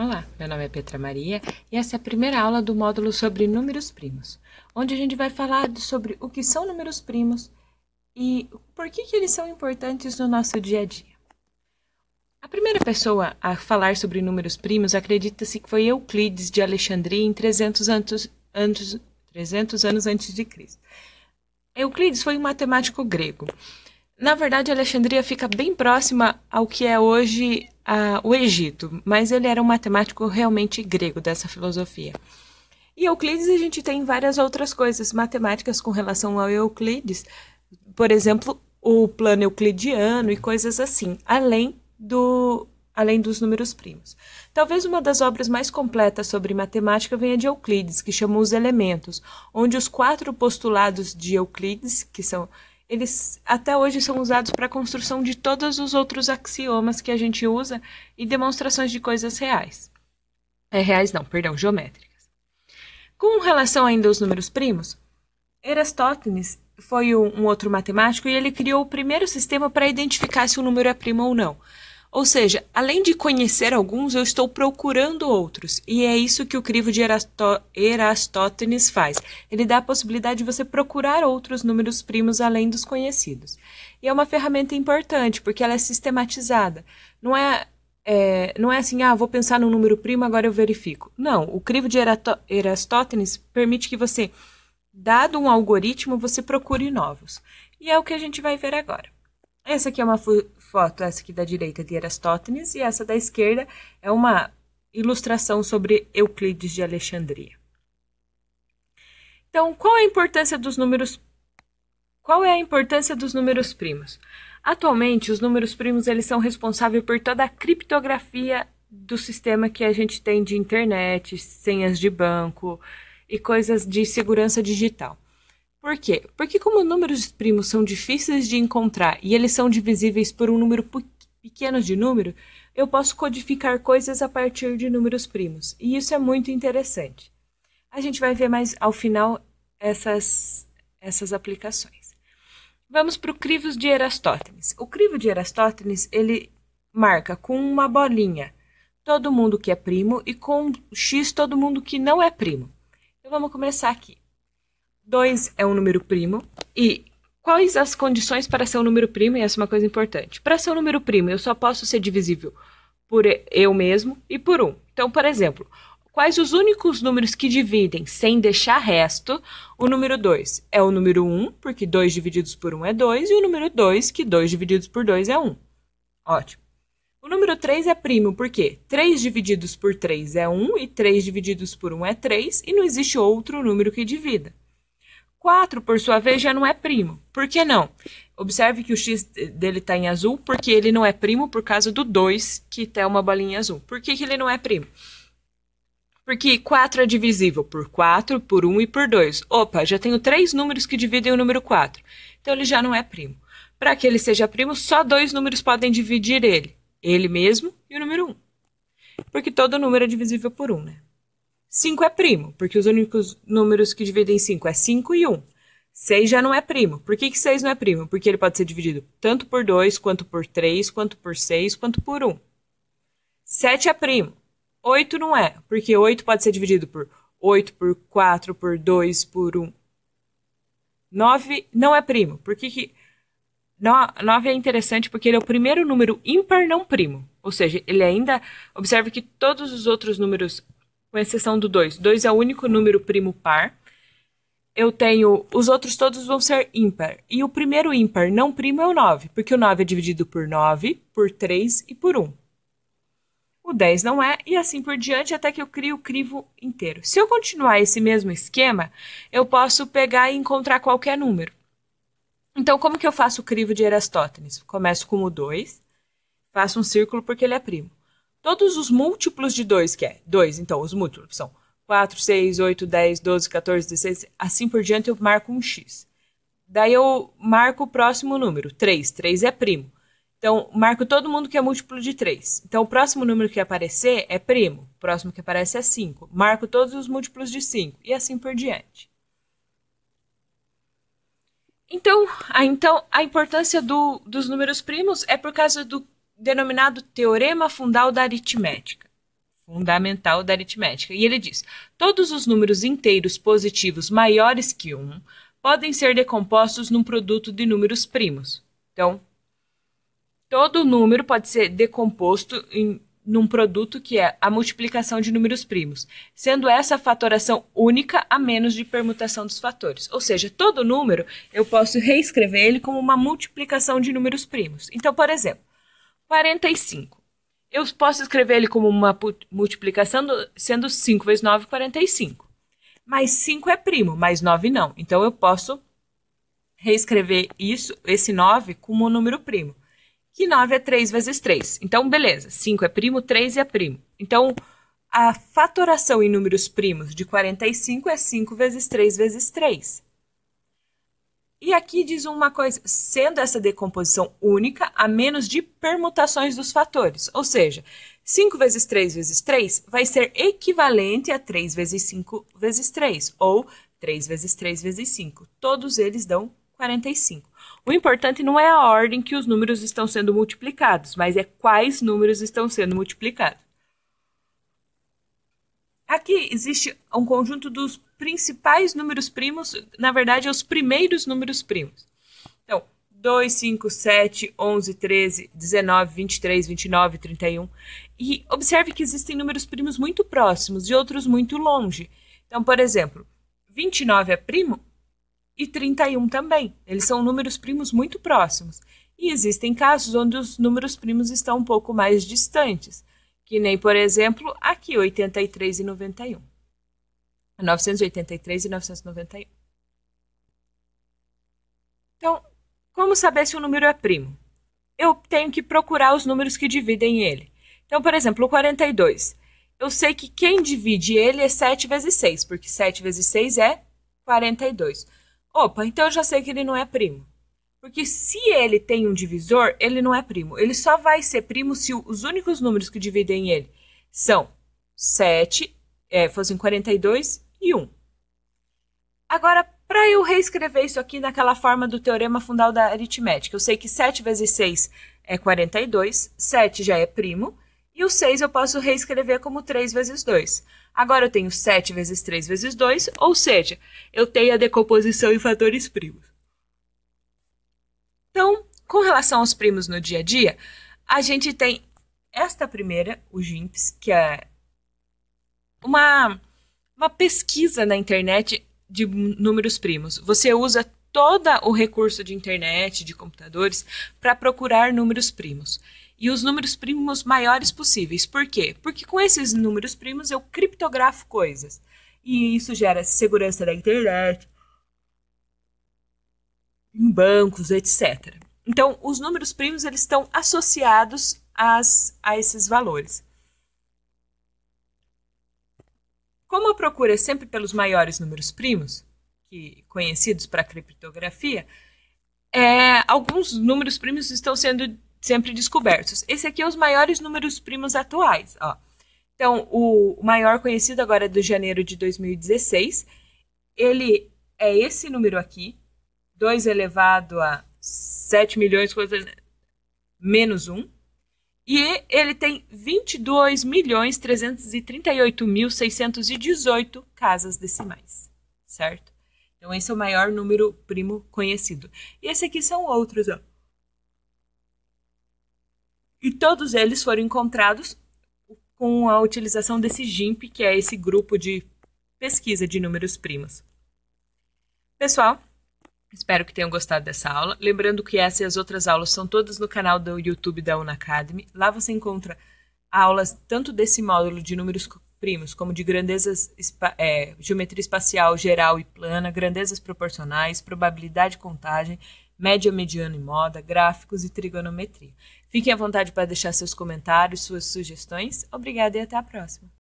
Olá, meu nome é Petra Maria e essa é a primeira aula do módulo sobre números primos, onde a gente vai falar sobre o que são números primos e por que, que eles são importantes no nosso dia a dia. A primeira pessoa a falar sobre números primos acredita-se que foi Euclides de Alexandria em 300 anos, anos, 300 anos antes de Cristo. Euclides foi um matemático grego na verdade, Alexandria fica bem próxima ao que é hoje o Egito, mas ele era um matemático realmente grego dessa filosofia. E Euclides a gente tem várias outras coisas matemáticas com relação ao Euclides, por exemplo, o plano euclidiano e coisas assim, além do além dos números primos. Talvez uma das obras mais completas sobre matemática venha de Euclides, que chamou os elementos, onde os quatro postulados de Euclides, que são eles até hoje são usados para a construção de todos os outros axiomas que a gente usa e demonstrações de coisas reais. É, reais não, perdão, geométricas. Com relação ainda aos números primos, Eratóstenes foi um, um outro matemático e ele criou o primeiro sistema para identificar se um número é primo ou não. Ou seja, além de conhecer alguns, eu estou procurando outros. E é isso que o crivo de Erasto Erastótenes faz. Ele dá a possibilidade de você procurar outros números primos além dos conhecidos. E é uma ferramenta importante, porque ela é sistematizada. Não é, é não é assim, ah, vou pensar no número primo, agora eu verifico. Não, o crivo de Erato Erastótenes permite que você, dado um algoritmo, você procure novos. E é o que a gente vai ver agora. Essa aqui é uma foto, essa aqui da direita de Aristóteles e essa da esquerda é uma ilustração sobre Euclides de Alexandria. Então, qual a importância dos números qual é a importância dos números primos? Atualmente, os números primos eles são responsáveis por toda a criptografia do sistema que a gente tem de internet, senhas de banco e coisas de segurança digital. Por quê? Porque como números primos são difíceis de encontrar e eles são divisíveis por um número pequeno de número, eu posso codificar coisas a partir de números primos. E isso é muito interessante. A gente vai ver mais ao final essas, essas aplicações. Vamos para o crivo de Erastótenes. O crivo de Erastótenes, ele marca com uma bolinha todo mundo que é primo e com X todo mundo que não é primo. Então vamos começar aqui. 2 é um número primo. E quais as condições para ser um número primo? E essa é uma coisa importante. Para ser um número primo, eu só posso ser divisível por eu mesmo e por 1. Um. Então, por exemplo, quais os únicos números que dividem sem deixar resto o número 2? É o número 1, um, porque 2 divididos por 1 um é 2, e o número 2, que 2 divididos por 2 é 1. Um. Ótimo. O número 3 é primo, por quê? 3 divididos por 3 é 1, e 3 divididos por 1 é 3, e não existe outro número que divida. 4, por sua vez, já não é primo. Por que não? Observe que o x dele está em azul porque ele não é primo por causa do 2, que está uma bolinha azul. Por que, que ele não é primo? Porque 4 é divisível por 4, por 1 e por 2. Opa, já tenho três números que dividem o número 4. Então ele já não é primo. Para que ele seja primo, só dois números podem dividir ele: ele mesmo e o número 1. Porque todo número é divisível por 1, né? 5 é primo, porque os únicos números que dividem 5 é 5 e 1. Um. 6 já não é primo. Por que, 6 não é primo? Porque ele pode ser dividido tanto por 2, quanto por 3, quanto por 6, quanto por 1. Um. 7 é primo. 8 não é, porque 8 pode ser dividido por 8, por 4, por 2, por 1. 9 não é primo. Por que, que 9 é interessante porque ele é o primeiro número ímpar não primo. Ou seja, ele ainda. Observe que todos os outros números com exceção do 2. 2 é o único número primo par. Eu tenho. Os outros todos vão ser ímpar. E o primeiro ímpar não primo é o 9, porque o 9 é dividido por 9, por 3 e por 1. O 10 não é, e assim por diante, até que eu crio o crivo inteiro. Se eu continuar esse mesmo esquema, eu posso pegar e encontrar qualquer número. Então, como que eu faço o crivo de Eratóstenes? Começo com o 2, faço um círculo porque ele é primo todos os múltiplos de 2, que é 2, então os múltiplos são 4, 6, 8, 10, 12, 14, 16, assim por diante, eu marco um x. Daí eu marco o próximo número, 3. 3 é primo. Então, marco todo mundo que é múltiplo de 3. Então, o próximo número que aparecer é primo. O próximo que aparece é 5. Marco todos os múltiplos de 5 e assim por diante. Então, a, então, a importância do, dos números primos é por causa do denominado Teorema Fundal da Aritmética. Fundamental da aritmética. E ele diz: todos os números inteiros positivos maiores que 1 podem ser decompostos num produto de números primos. Então, todo número pode ser decomposto em, num produto que é a multiplicação de números primos, sendo essa a fatoração única a menos de permutação dos fatores. Ou seja, todo número eu posso reescrever ele como uma multiplicação de números primos. Então, por exemplo, 45. Eu posso escrever ele como uma multiplicação do, sendo 5 vezes 9, 45. Mas 5 é primo, mas 9 não. Então eu posso reescrever isso, esse 9 como um número primo. Que 9 é 3 vezes 3. Então, beleza, 5 é primo, 3 é primo. Então, a fatoração em números primos de 45 é 5 vezes 3 vezes 3. E aqui diz uma coisa: sendo essa decomposição única, a menos de permutações dos fatores. Ou seja, 5 vezes 3 vezes 3 vai ser equivalente a 3 vezes 5 vezes 3, ou 3 vezes 3 vezes 5. Todos eles dão 45. O importante não é a ordem que os números estão sendo multiplicados, mas é quais números estão sendo multiplicados. Aqui existe um conjunto dos principais números primos, na verdade, é os primeiros números primos. Então, 2, 5, 7, 11, 13, 19, 23, 29, 31. E observe que existem números primos muito próximos e outros muito longe. Então, por exemplo, 29 é primo e 31 também. Eles são números primos muito próximos. E existem casos onde os números primos estão um pouco mais distantes que nem, por exemplo, aqui, 83 e 91. 983 e 991. Então, como saber se um número é primo? Eu tenho que procurar os números que dividem ele. Então, por exemplo, o 42. Eu sei que quem divide ele é 7 vezes 6, porque 7 vezes 6 é 42. Opa, então eu já sei que ele não é primo. Porque se ele tem um divisor, ele não é primo. Ele só vai ser primo se os únicos números que dividem ele são 7, é, fossem 42 e 1. Agora, para eu reescrever isso aqui naquela forma do teorema fundal da aritmética, eu sei que 7 vezes 6 é 42, 7 já é primo, e o 6 eu posso reescrever como 3 vezes 2. Agora eu tenho 7 vezes 3 vezes 2, ou seja, eu tenho a decomposição em fatores primos. Então, com relação aos primos no dia a dia, a gente tem esta primeira, o GIMPS, que é uma, uma pesquisa na internet de números primos. Você usa todo o recurso de internet, de computadores, para procurar números primos. E os números primos maiores possíveis. Por quê? Porque com esses números primos eu criptografo coisas. E isso gera segurança da internet, em bancos, etc. Então, os números primos eles estão associados às, a esses valores. Como a procura é sempre pelos maiores números primos, que conhecidos para criptografia, é, alguns números primos estão sendo sempre descobertos. Esse aqui é os maiores números primos atuais. Ó. Então, o maior conhecido agora é do janeiro de 2016. Ele é esse número aqui, 2 elevado a 7 milhões, coisa, menos 1. E ele tem 22.338.618 milhões mil casas decimais, certo? Então esse é o maior número primo conhecido. E esse aqui são outros, ó. E todos eles foram encontrados com a utilização desse GIMP, que é esse grupo de pesquisa de números primos. Pessoal, Espero que tenham gostado dessa aula. Lembrando que essa e as outras aulas são todas no canal do YouTube da Unacademy. Lá você encontra aulas tanto desse módulo de números primos, como de grandezas, é, geometria espacial geral e plana, grandezas proporcionais, probabilidade e contagem, média, mediana e moda, gráficos e trigonometria. Fiquem à vontade para deixar seus comentários, suas sugestões. Obrigada e até a próxima!